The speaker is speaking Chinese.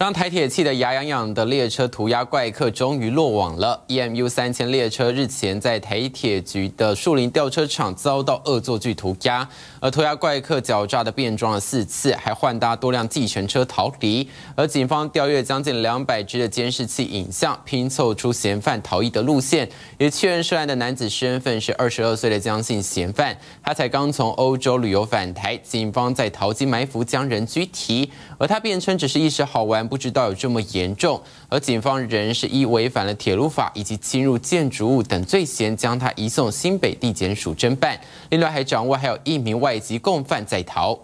让台铁气得牙痒痒的列车涂鸦怪客终于落网了。EMU 三千列车日前在台铁局的树林吊车场遭到恶作剧涂鸦，而涂鸦怪客狡诈的变装了四次，还换搭多辆计程车逃离。而警方调阅将近两百只的监视器影像，拼凑出嫌犯逃逸的路线，也确认涉案的男子身份是二十二岁的江姓嫌犯。他才刚从欧洲旅游返台，警方在淘金埋伏将人拘提，而他辩称只是一时好玩。不知道有这么严重，而警方仍是以违反了铁路法以及侵入建筑物等罪嫌，将他移送新北地检署侦办。另外，还掌握还有一名外籍共犯在逃。